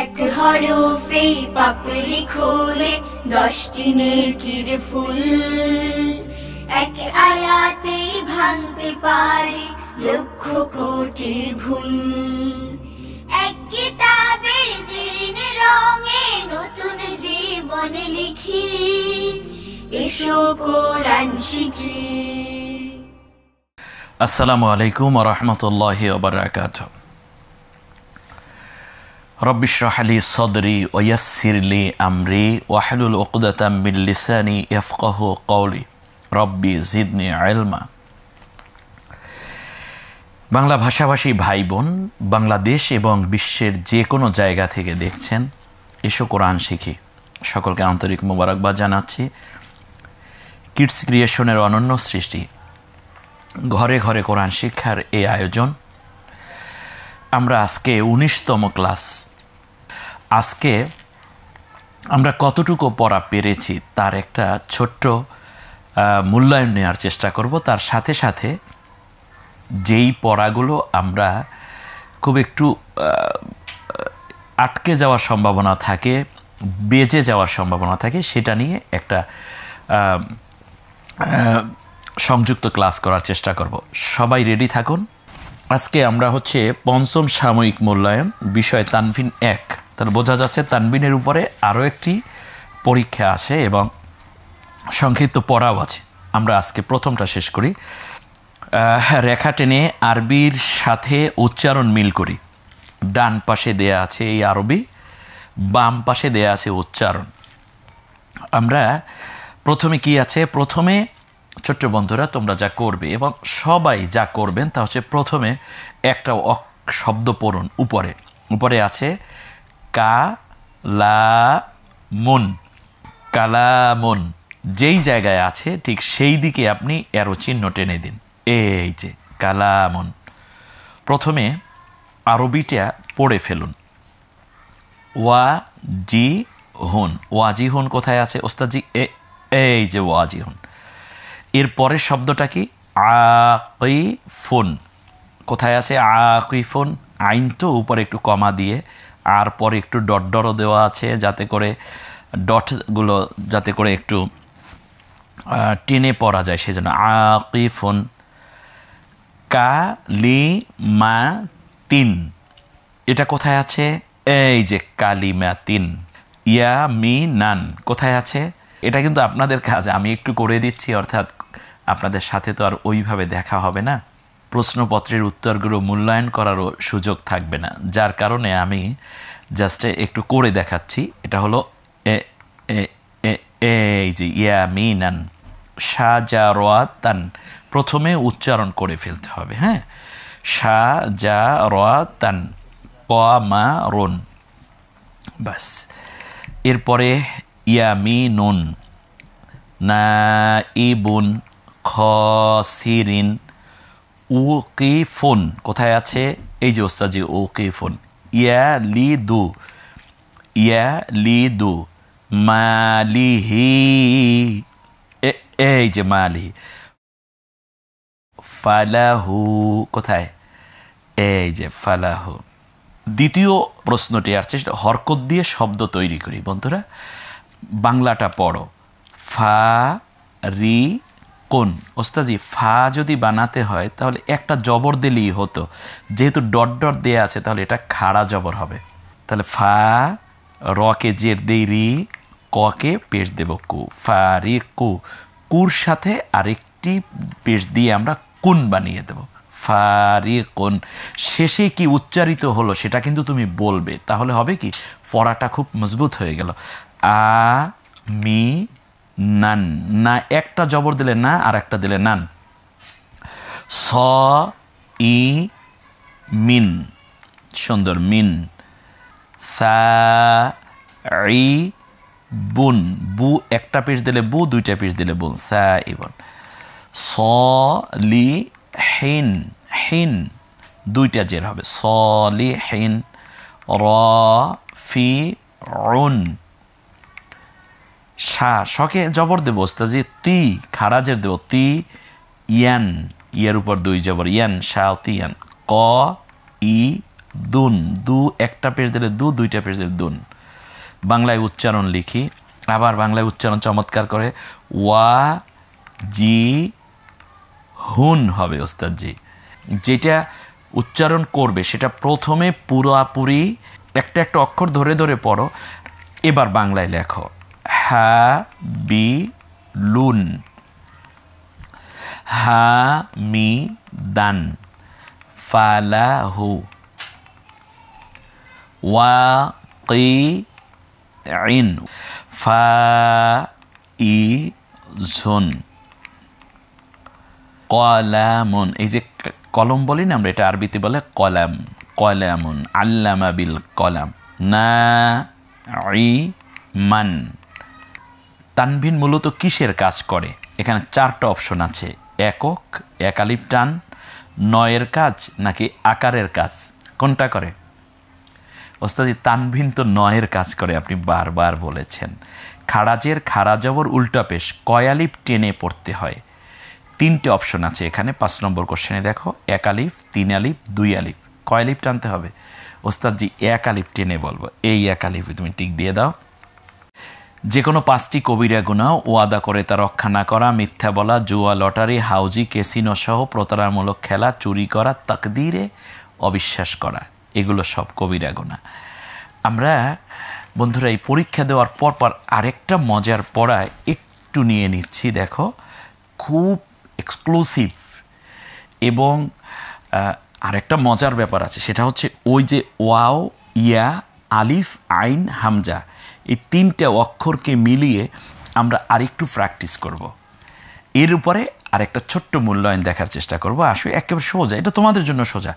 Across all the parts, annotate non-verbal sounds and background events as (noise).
এক হরফে পাপড়ি খোলে দশটি নেকির ফুল এক আয়াতে ভাঙতে পারে লক্ষ কোটি ভুল এক কিতাবের জীর্ণ রঙে নতুন জীবন লিখি এসো কোরআন শিখি আসসালামু আলাইকুম ওয়া রাহমাতুল্লাহি ওয়া বারাকাতুহু রব্বিশরাহ আলী সদরি ওয়াসিরলি আমরি ওয়াহেলুল ওকদাতামিল্লিসানি এফকাহ কৌলি রব্বি জিদনি আলমা বাংলা ভাষাভাষী ভাই বোন বাংলাদেশ এবং বিশ্বের যে কোনো জায়গা থেকে দেখছেন এসো কোরআন শিখি সকলকে আন্তরিক মোবারকবাদ জানাচ্ছি কিডস ক্রিয়েশনের অনন্য সৃষ্টি ঘরে ঘরে কোরআন শিক্ষার এই আয়োজন আমরা আজকে উনিশতম ক্লাস আজকে আমরা কতটুকু পড়া পেরেছি তার একটা ছোট্ট মূল্যায়ন নেওয়ার চেষ্টা করব তার সাথে সাথে যেই পড়াগুলো আমরা খুব একটু আটকে যাওয়ার সম্ভাবনা থাকে বেজে যাওয়ার সম্ভাবনা থাকে সেটা নিয়ে একটা সংযুক্ত ক্লাস করার চেষ্টা করব সবাই রেডি থাকুন আজকে আমরা হচ্ছে পঞ্চম সাময়িক মূল্যায়ন বিষয় তানভিন এক তাহলে বোঝা যাচ্ছে তানবিনের উপরে আরও একটি পরীক্ষা আসে এবং সংক্ষিপ্ত পড়াও আছে আমরা আজকে প্রথমটা শেষ করি রেখা টেনে আরবির সাথে উচ্চারণ মিল করি ডান পাশে দেয়া আছে এই আরবি বাম পাশে দেয়া আছে উচ্চারণ আমরা প্রথমে কি আছে প্রথমে ছোট্ট বন্ধুরা তোমরা যা করবে এবং সবাই যা করবেন তা হচ্ছে প্রথমে একটা শব্দ পড়ুন উপরে উপরে আছে কা লা কালামুন যেই জায়গায় আছে ঠিক সেই দিকে আপনি অ্যারো চিহ্ন টেনে দিন এই যে কালামুন প্রথমে আরবিটা পড়ে ফেলুন ওয়া জি হুন ওয়াজি হুন কোথায় আছে ওস্তাজি এ এই যে ওয়াজি হুন এর পরের শব্দটা কি আকিফুন কোথায় আছে আকিফুন আইন তো উপরে একটু কমা দিয়ে আর পরে একটু ডট ডটও দেওয়া আছে যাতে করে ডটগুলো যাতে করে একটু টেনে পড়া যায় সেজন্য আকিফুন কা মা তিন এটা কোথায় আছে এই যে কালিমা তিন ইয়া মি নান কোথায় আছে এটা কিন্তু আপনাদের কাজ আমি একটু করে দিচ্ছি অর্থাৎ আপনাদের সাথে তো আর ওইভাবে দেখা হবে না প্রশ্নপত্রের উত্তরগুলো মূল্যায়ন করারও সুযোগ থাকবে না যার কারণে আমি জাস্ট একটু করে দেখাচ্ছি এটা হলো এই যে ইয়া মিনান শাহজা তান প্রথমে উচ্চারণ করে ফেলতে হবে হ্যাঁ শাহ যা রোয়াতান মা রোন বাস এরপরে ইয়ামি নুন না ইবুন খ সিরিন উ কি ফোন কোথায় আছে এই যে ওস্তাজি ও কি ফোন ইয়া লি দু ইয়া লি দু মালিহি এই যে মালিহি ফালাহু কোথায় এই যে ফালাহু দ্বিতীয় প্রশ্নটি আসছে সেটা হরকত দিয়ে শব্দ তৈরি করি বন্ধুরা বাংলাটা পড়ো ফা রি কোন ওস্তাজি ফা যদি বানাতে হয় তাহলে একটা জবর দিলেই হতো যেহেতু ডট ডট দেয়া আছে তাহলে এটা খাড়া জবর হবে তাহলে ফা রকে জের দেই রি ককে পেশ দেব কু ফা রি কু কুর সাথে আরেকটি পেশ দিয়ে আমরা কুন বানিয়ে দেব ফা রি কোন শেষে কি উচ্চারিত হলো সেটা কিন্তু তুমি বলবে তাহলে হবে কি ফরাটা খুব মজবুত হয়ে গেল আ মি নান না একটা জবর দিলে না আর একটা দিলে নান স ই মিন সুন্দর মিন সা ই বুন বু একটা পিস দিলে বু দুইটা পিস দিলে বুন সা ইবন স লি হিন হিন দুইটা জের হবে সলি হিন র ফি শা শকে জবর দেব ওস্তাজি তি খারাজের দেব তি ইয়ান ইয়ের উপর দুই জবর ইয়ান শা তি ইয়ান ক ই দুন দু একটা পেজ দিলে দু দুইটা পেজ দিলে দুন বাংলায় উচ্চারণ লিখি আবার বাংলায় উচ্চারণ চমৎকার করে ওয়া জি হুন হবে ওস্তাদজি যেটা উচ্চারণ করবে সেটা প্রথমে পুরোপুরি একটা একটা অক্ষর ধরে ধরে পড়ো এবার বাংলায় লেখো হা বি লুন দান ফালাহু ওয়া ফাইজুন ফা ই কলামুন এই যে কলম বলি না আমরা এটা আরবিতে বলে কলাম কলামুন আল্লামা বিল কলাম না ই মান তানভিন মূলত কিসের কাজ করে এখানে চারটা অপশন আছে একক একালিপ টান নয়ের কাজ নাকি আকারের কাজ কোনটা করে ওস্তাজি তানভিন তো নয়ের কাজ করে আপনি বারবার বলেছেন খারাজের খারাজবর জবর উল্টা পেশ কয়ালিপ টেনে পড়তে হয় তিনটে অপশন আছে এখানে পাঁচ নম্বর কোশ্চেনে দেখো এক আলিফ তিন আলিফ দুই আলিফ কয়ালিপ টানতে হবে ওস্তাদজি এক আলিফ টেনে বলবো এই এক আলিফ তুমি টিক দিয়ে দাও যে কোনো পাঁচটি কবিরা গুণা ওয়াদা করে তা রক্ষা না করা মিথ্যা বলা জুয়া লটারি হাউজি ক্যাসিনো সহ প্রতারণামূলক খেলা চুরি করা তাকদিরে অবিশ্বাস করা এগুলো সব কবিরা গুণা আমরা বন্ধুরা এই পরীক্ষা দেওয়ার পর পর আরেকটা মজার পড়া একটু নিয়ে নিচ্ছি দেখো খুব এক্সক্লুসিভ এবং আরেকটা মজার ব্যাপার আছে সেটা হচ্ছে ওই যে ওয়াও ইয়া আলিফ আইন হামজা এই তিনটে অক্ষরকে মিলিয়ে আমরা আরেকটু প্র্যাকটিস করব। এর উপরে আরেকটা ছোট্ট মূল্যায়ন দেখার চেষ্টা করব আসলে একেবারে সোজা এটা তোমাদের জন্য সোজা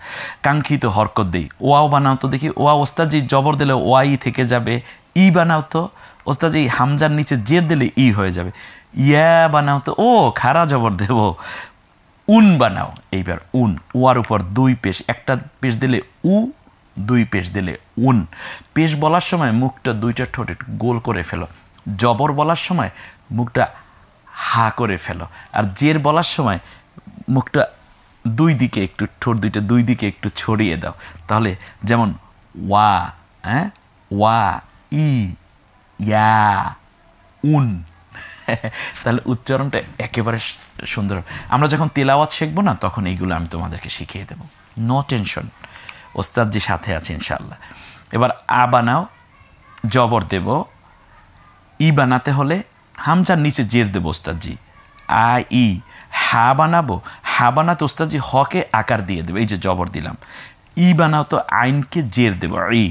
কাঙ্ক্ষিত হরকত দেই ওয়াও বানাও তো দেখি ওয়া ওস্তাজি জবর দিলে ওয়াই থেকে যাবে ই বানাও তো ওস্তাজি হামজার নিচে জের দিলে ই হয়ে যাবে ইয়া বানাও তো ও খারা জবর দেব উন বানাও এইবার উন ওয়ার উপর দুই পেশ একটা পেশ দিলে উ দুই পেশ দিলে উন পেশ বলার সময় মুখটা দুইটা ঠোঁটে গোল করে ফেলো জবর বলার সময় মুখটা হা করে ফেলো আর জের বলার সময় মুখটা দুই দিকে একটু ঠোঁট দুইটা দুই দিকে একটু ছড়িয়ে দাও তাহলে যেমন ওয়া হ্যাঁ ওয়া ই ইয়া উন (laughs) তাহলে উচ্চারণটা একেবারে সুন্দর আমরা যখন তেলাওয়াত শিখবো না তখন এইগুলো আমি তোমাদেরকে শিখিয়ে দেবো নো টেনশন ওস্তাদজি সাথে আছে ইনশাল্লাহ এবার আ বানাও জবর দেব ই বানাতে হলে হামজার নিচে জের দেব ওস্তাদজি আ ই হা বানাবো হা বানাতে ওস্তাদজি হকে আকার দিয়ে দেবে এই যে জবর দিলাম ই বানাও তো আইনকে জের দেব ই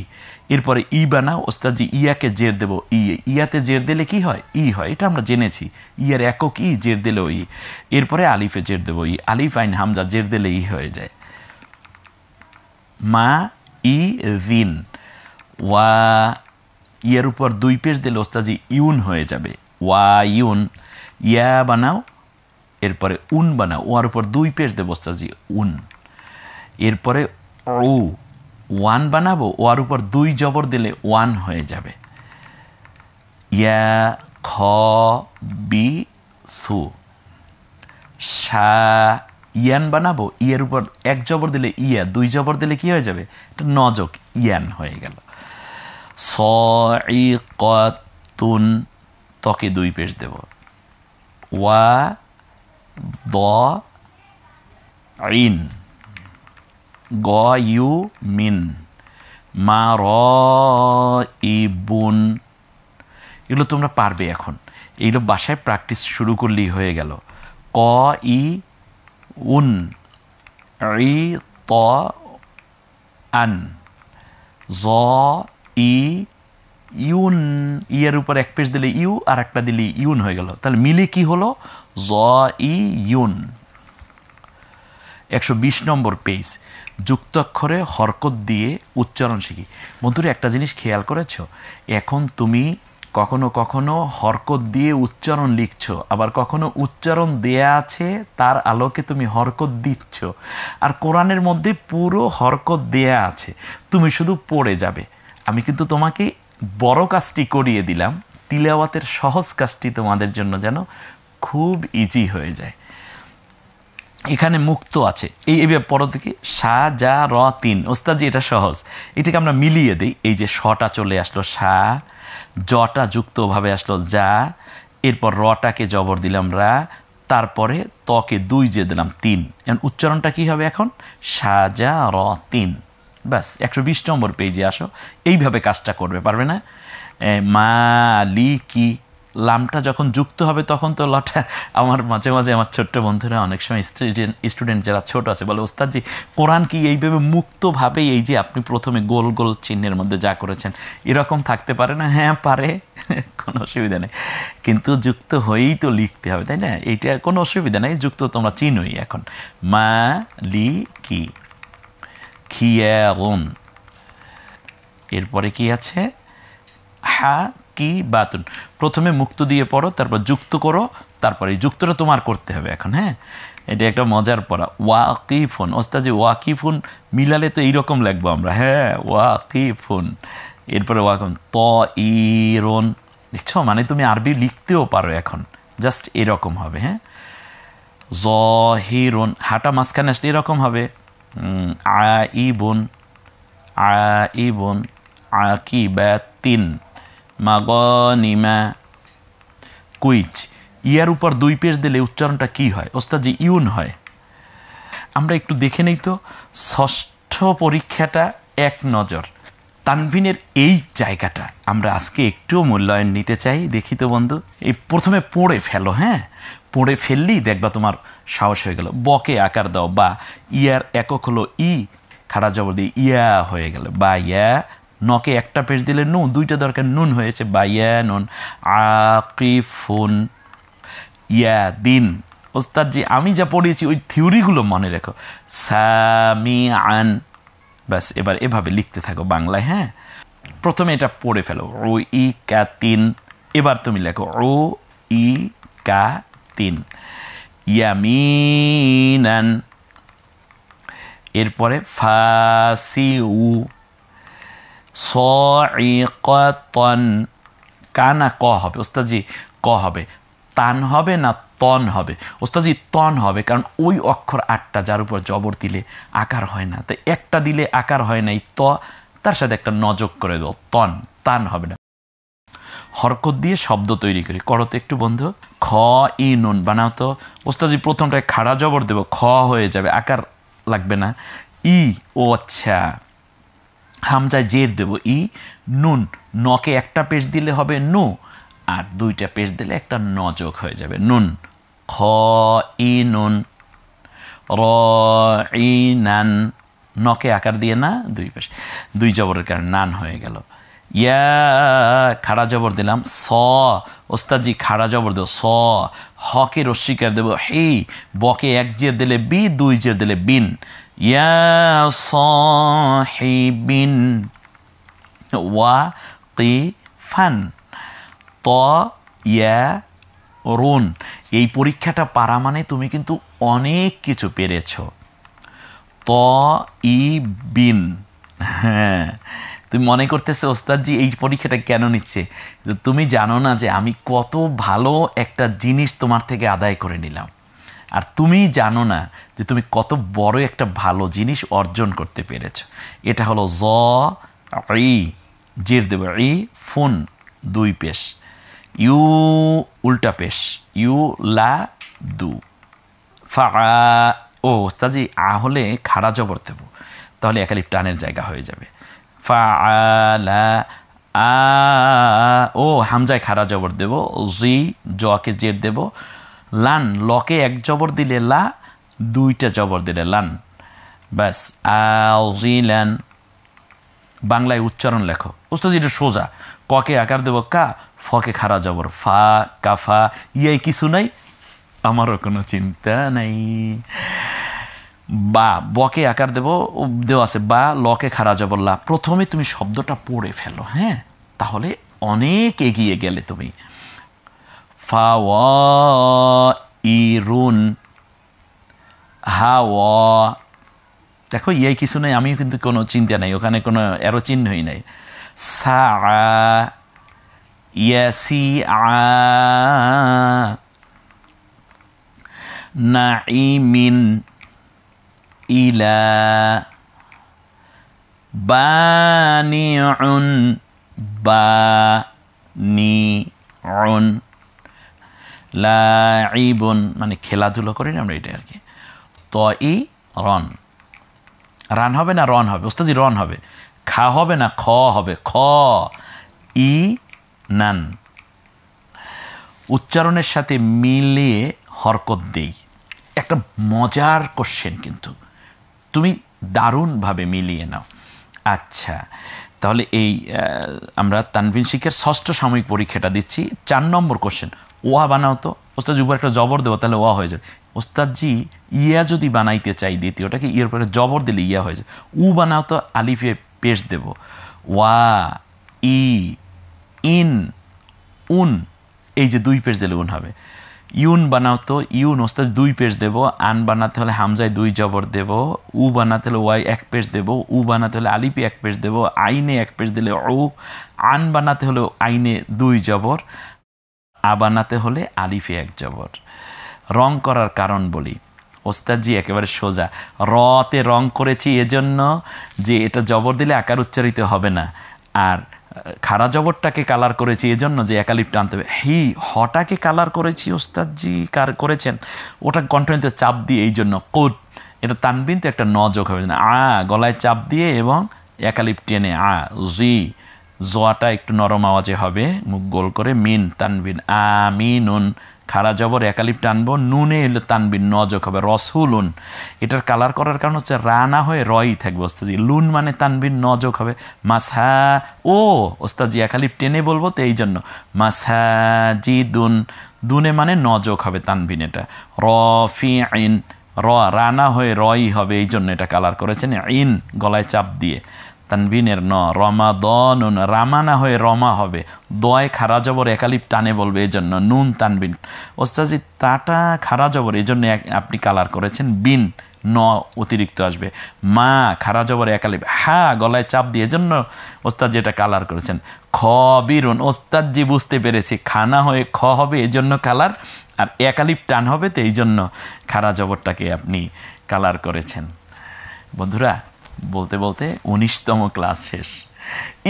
এরপরে ই বানাও ওস্তাদজি ইয়াকে জের দেব ই ইয়াতে জের দিলে কি হয় ই হয় এটা আমরা জেনেছি ইয়ার একক ই জের দিলে ই এরপরে আলিফে জের দেব ই আলিফ আইন হামজা জের দিলে ই হয়ে যায় মা ই ভিন ওয়া ইয়ের উপর দুই পেশ দিলে ওস্তাজি ইউন হয়ে যাবে ওয়া ইউন ইয়া বানাও এরপরে উন বানাও ওয়ার উপর দুই পেশ দেবো ওস্তাজি উন এরপরে ও ওয়ান বানাবো ওয়ার উপর দুই জবর দিলে ওয়ান হয়ে যাবে ইয়া খ বি সু সা ইয়ান বানাবো ইয়ের উপর এক জবর দিলে ইয়া দুই জবর দিলে কি হয়ে যাবে এটা নজক ইয়ান হয়ে গেল সুন তকে দুই পেশ দেব ওয়া দ ইন গ ইউ মিন মা র ইবুন এগুলো তোমরা পারবে এখন এইগুলো বাসায় প্র্যাকটিস শুরু করলেই হয়ে গেল ক ই উন ই ত আন জ ই ইউন ইয়ের উপর এক পেশ দিলে ইউ আর একটা দিলে ইউন হয়ে গেল তাহলে মিলে কি হলো জ ই ইউন একশো বিশ নম্বর পেজ যুক্তাক্ষরে হরকত দিয়ে উচ্চারণ শিখি বন্ধুরা একটা জিনিস খেয়াল করেছ এখন তুমি কখনো কখনো হরকত দিয়ে উচ্চারণ লিখছ আবার কখনো উচ্চারণ দেয়া আছে তার আলোকে তুমি হরকত দিচ্ছ আর কোরআনের মধ্যে পুরো হরকত দেয়া আছে তুমি শুধু পড়ে যাবে আমি কিন্তু তোমাকে বড় কাজটি করিয়ে দিলাম তিলাওয়াতের সহজ কাজটি তোমাদের জন্য যেন খুব ইজি হয়ে যায় এখানে মুক্ত আছে এই এবার পর থেকে সা যা র তিন ওস্তাজি এটা সহজ এটাকে আমরা মিলিয়ে দিই এই যে শটা চলে আসলো সা জটা যুক্তভাবে আসলো যা এরপর রটাকে জবর দিলাম রা তারপরে তকে দুই যে দিলাম তিন এখন উচ্চারণটা কি হবে এখন সা যা র তিন ব্যাস একশো বিশ নম্বর পেজে আসো এইভাবে কাজটা করবে পারবে না মালিকি লামটা যখন যুক্ত হবে তখন তো লটা আমার মাঝে মাঝে আমার ছোট্ট বন্ধুরা অনেক সময় স্টুডেন্ট স্টুডেন্ট যারা ছোট আছে বলে ওস্তাদ জি কোরআন কি এইভাবে মুক্তভাবে এই যে আপনি প্রথমে গোল গোল চিহ্নের মধ্যে যা করেছেন এরকম থাকতে পারে না হ্যাঁ পারে (laughs) কোনো অসুবিধা নেই কিন্তু যুক্ত হয়েই তো লিখতে হবে তাই না এইটা কোনো অসুবিধা নেই যুক্ত তোমরা চিনোই এখন মা লি কি খিয়ারুন এরপরে কি আছে হা কি বাতুন প্রথমে মুক্ত দিয়ে পড়ো তারপর যুক্ত করো তারপরে এই যুক্তটা তোমার করতে হবে এখন হ্যাঁ এটা একটা মজার পড়া ওয়াকিফুন ওস্তাজি ফোন মিলালে তো এইরকম লাগবো আমরা হ্যাঁ ফোন এরপরে ওয়াকম ত ইরন দেখছো মানে তুমি আরবি লিখতেও পারো এখন জাস্ট এরকম হবে হ্যাঁ জহিরুন হাটা মাঝখানে আসলে এরকম হবে আ বোন আ ব্যা তিন মাগনিমা কুইচ ইয়ার উপর দুই পেশ দিলে উচ্চারণটা কি হয় ওস্তাদি ইউন হয় আমরা একটু দেখে নেই তো ষষ্ঠ পরীক্ষাটা এক নজর তানভিনের এই জায়গাটা আমরা আজকে একটুও মূল্যায়ন নিতে চাই দেখি তো বন্ধু এই প্রথমে পড়ে ফেলো হ্যাঁ পড়ে ফেললেই দেখবা তোমার সাহস হয়ে গেল বকে আকার দাও বা ইয়ার একক হলো ই খাড়া জবর দিয়ে ইয়া হয়ে গেল বা ইয়া নকে একটা পেশ দিলে নুন দুইটা দরকার নুন হয়েছে বাইয়ানুন আকিফুন ইয়া দিন ওস্তাদ জি আমি যা পড়িয়েছি ওই থিওরিগুলো মনে রেখো সামি আন ব্যাস এবার এভাবে লিখতে থাকো বাংলায় হ্যাঁ প্রথমে এটা পড়ে ফেলো ও ই কা তিন এবার তুমি লেখো ও ই কা তিন ইয়ামিন এরপরে ফাসি উ সন কানা ক হবে ওস্তাজি ক হবে তান হবে না তন হবে ওস্তাজি তন হবে কারণ ওই অক্ষর আটটা যার উপর জবর দিলে আকার হয় না তাই একটা দিলে আকার হয় নাই ত তার সাথে একটা নজক করে দেবো তন তান হবে না হরকত দিয়ে শব্দ তৈরি করি করো তো একটু বন্ধু খ ই নুন বানাও তো ওস্তাজি প্রথমটায় খাড়া জবর দেব খ হয়ে যাবে আকার লাগবে না ই ও আচ্ছা হামজায় জের দেব ই নুন নকে একটা পেশ দিলে হবে নু আর দুইটা পেশ দিলে একটা ন যোগ হয়ে যাবে নুন খ ই নুন র ই নান নকে আকার দিয়ে না দুই পেশ দুই জবরের কারণে নান হয়ে গেল ইয়া খাড়া জবর দিলাম স ওস্তাদি খাড়া জবর দেব স হকে রশ্মিকার দেব হি বকে এক জের দিলে বি দুই জের দিলে বিন يا صاحب وقفا ত ইয়া এই পরীক্ষাটা পারা মানে তুমি কিন্তু অনেক কিছু পেরেছ ত ই বিন হ্যাঁ তুমি মনে করতেছে ওস্তাদজি এই পরীক্ষাটা কেন নিচ্ছে তুমি জানো না যে আমি কত ভালো একটা জিনিস তোমার থেকে আদায় করে নিলাম আর তুমি জানো না যে তুমি কত বড় একটা ভালো জিনিস অর্জন করতে পেরেছ এটা হলো জ ই জির দেব ই ফোন দুই পেশ ইউ উল্টা পেশ ইউ লা দু ফা ও ওস্তাজি আ হলে খাড়া জবর দেব তাহলে একালি টানের জায়গা হয়ে যাবে ফা লা আ ও হামজায় খাড়া জবর দেব জি জকে জের দেব লান লকে এক জবর দিলে লা দুইটা জবর দিলে লান ব্যাস ল্যান বাংলায় উচ্চারণ লেখো উস্তাদ এটা সোজা ককে আকার দেব কা ফকে খারা জবর ফা কাফা ইয়াই কিছু নাই আমারও কোনো চিন্তা নাই বা বকে আকার দেব দেওয়া আছে বা লকে খারা জবর লা প্রথমে তুমি শব্দটা পড়ে ফেলো হ্যাঁ তাহলে অনেক এগিয়ে গেলে তুমি ফাওয়াইরুন হাওয়া দেখো ইয়ে কিছু নেই আমিও কিন্তু কোনো চিন্তা নেই ওখানে কোনো এরো চিহ্নই নেই সা ইয়াসি আ নাইমিন ইলা বা নি লাইবন মানে খেলাধুলো করি না আমরা এটা আর কি ত ই রন রান হবে না রন হবে ওস্তাদি রন হবে খা হবে না খ হবে খ ই নান উচ্চারণের সাথে মিলিয়ে হরকত দেই একটা মজার কোশ্চেন কিন্তু তুমি দারুণভাবে মিলিয়ে নাও আচ্ছা তাহলে এই আমরা তানবিন শিখের ষষ্ঠ সাময়িক পরীক্ষাটা দিচ্ছি চার নম্বর কোশ্চেন ওয়া বানাও তো ওস্তাদ উপর একটা জবর দেবো তাহলে ওয়া হয়ে যাবে ওস্তাদজি ইয়া যদি বানাইতে চাই দ্বিতীয়টাকে ইয়ের পরে জবর দিলে ইয়া হয়ে যায় উ বানাও তো আলিফে পেশ দেব ওয়া ই ইন উন এই যে দুই পেশ দিলে উন হবে ইউন বানাও তো ইউন ওস্তাদ দুই পেজ দেব আন বানাতে হলে হামজায় দুই জবর দেব উ বানাতে হলে ওয়াই এক পেশ দেব উ বানাতে হলে আলিপি এক পেশ দেব আইনে এক পেশ দিলে ও আন বানাতে হলে আইনে দুই জবর আ বানাতে হলে আলিফে এক জবর রং করার কারণ বলি ওস্তাদজি একেবারে সোজা রতে রং করেছি এজন্য যে এটা জবর দিলে আকার উচ্চারিত হবে না আর খাড়া জবরটাকে কালার করেছি এজন্য যে একালিপ টানতে হবে হি হটাকে কালার করেছি ওস্তাদজি কার করেছেন ওটা কন্ট্রোলিতে চাপ দিয়ে এই জন্য কোট এটা তানবিন তো একটা নজোক হবে না আ গলায় চাপ দিয়ে এবং একালিপ টেনে আ জি জোয়াটা একটু নরম আওয়াজে হবে মুখ গোল করে মিন তানবিন আমিনুন খাড়া জবর একালিপ টানবো নুনে এলে তানবিন নজক হবে রসহুলুন এটার কালার করার কারণ হচ্ছে রানা হয়ে রই থাকবে ওস্তাজি লুন মানে তানবিন নজক হবে মাসা ও ওস্তাজি একালিপ টেনে বলবো তো এই জন্য মাসা জি দুন দুনে মানে নজক হবে তানবিন এটা রফি আইন র রানা হয়ে রই হবে এই জন্য এটা কালার করেছেন ইন গলায় চাপ দিয়ে তানবিনের ন রমা দ রামা না হয়ে রমা হবে দয় খারা জবর একালিপ টানে বলবে এই জন্য নুন তানবিন ওস্তাজি তাটা খারা জবর এই জন্য আপনি কালার করেছেন বিন ন অতিরিক্ত আসবে মা খারা জবর একালিপ হা গলায় চাপ দিয়ে জন্য ওস্তাদ যেটা কালার করেছেন খ বিরুন ওস্তাদ জি বুঝতে পেরেছি খানা হয়ে খ হবে এই জন্য কালার আর একালিপ টান হবে তো এই জন্য খারা জবরটাকে আপনি কালার করেছেন বন্ধুরা বলতে বলতে উনিশতম ক্লাস শেষ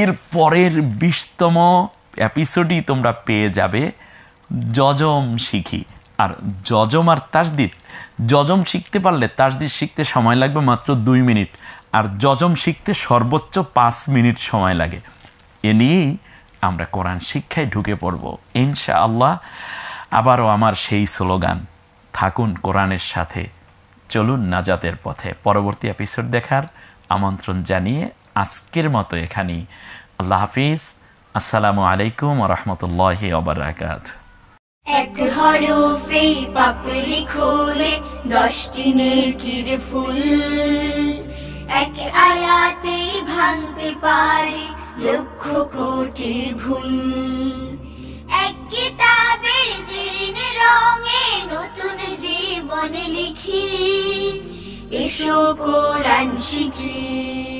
এর পরের বিশতম এপিসোডই তোমরা পেয়ে যাবে যজম শিখি আর যজম আর তাসদিদ যজম শিখতে পারলে তাসদিদ শিখতে সময় লাগবে মাত্র দুই মিনিট আর যজম শিখতে সর্বোচ্চ পাঁচ মিনিট সময় লাগে এ নিয়েই আমরা কোরআন শিক্ষায় ঢুকে পড়ব ইনশা আল্লাহ আবারও আমার সেই স্লোগান থাকুন কোরআনের সাথে চলুন নাজাতের পথে পরবর্তী এপিসোড দেখার আমন্ত্রণ জানিয়ে আজকের মতো এখানে আল্লাহ হাফিজ আসসালামু আলাইকুম রহমতুল্লাহ অবরাকাত এক হরফে পাপড়ি খোলে দশটি নেকির ফুল এক আয়াতে ভাঙতে পারে লক্ষ কোটি ভুল এক কিতাবের জীর্ণ রঙে নতুন জীবন লিখি 一首歌燃起。枝。